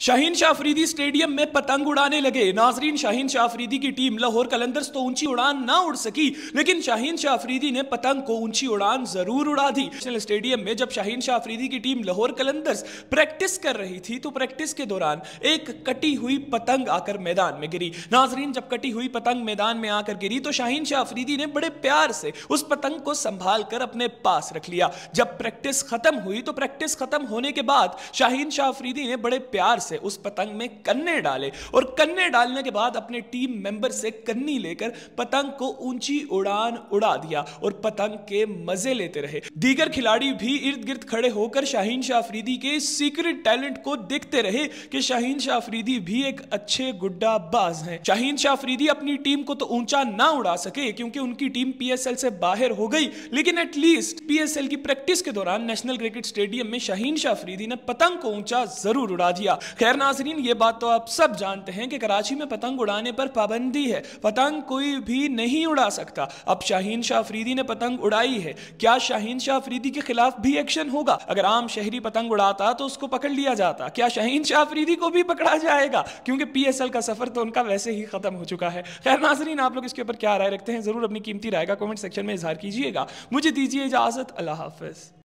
Shaheen Afridi stadium में पतंग उड़ाने लगे नाजरीन शाहीन अफरीदी की टीम लाहौर कलंदर्स तो ऊंची उड़ान ना उड़ सकी लेकिन शाहीन शाफरीदी ने पतंग को ऊंची उड़ान जरूर उड़ा दी नेशनल स्टेडियम में जब शाहीन शाफरीदी की टीम लाहौर कलंदर्स प्रैक्टिस कर रही थी तो प्रैक्टिस के दौरान एक कटी हुई पतंग आकर मैदान में गिरी नाजरीन जब कटी हुई पतंग मैदान में आकर गिरी तो शाहीन अफरीदी ने बड़े प्यार से उस पतंग को संभाल कर अपने पास रख लिया जब प्रैक्टिस खत्म हुई तो प्रैक्टिस खत्म होने के बाद शाहीन अफरीदी ने बड़े प्यार प्यार से उस पतंग में कन्ने डाले और कन्ने डालने के बाद अपने टीम मेंबर से कन्नी लेकर पतंग को ऊंची उड़ान उड़ा दिया और पतंग के मजे लेते रहे दीगर खिलाड़ी भी इर्द गिर्द खड़े होकर शाहीन शाह अफरीदी के सीक्रेट टैलेंट को देखते रहे कि शाहीन शाह अफरीदी भी एक अच्छे गुड्डाबाज हैं शाहीन शाह अफरीदी अपनी टीम को तो ऊंचा ना उड़ा सके क्योंकि उनकी टीम पीएसएल से बाहर हो गई लेकिन एटलीस्ट पीएसएल की प्रैक्टिस के दौरान नेशनल क्रिकेट स्टेडियम में शाहीन शाह अफरीदी ने पतंग को ऊंचा जरूर उड़ा दिया खैर नाजरीन ये बात तो आप सब जानते हैं कि कराची में पतंग उड़ाने पर पाबंदी है पतंग कोई भी नहीं उड़ा सकता अब शाहीन शाह अफरीदी ने पतंग उड़ाई है क्या शाहीन शाह अफरीदी के खिलाफ भी एक्शन होगा अगर आम शहरी पतंग उड़ाता तो उसको पकड़ लिया जाता क्या शाहीन शाह अफरीदी को भी पकड़ा जाएगा क्योंकि पी एस एल का सफर तो उनका वैसे ही खत्म हो चुका है खैर नाजरीन आप लोग इसके ऊपर क्या राय रखते हैं जरूर अपनी कीमती राय का कॉमेंट सेक्शन में इजहार कीजिएगा मुझे दीजिए इजाजत अल्लाह हाफिज़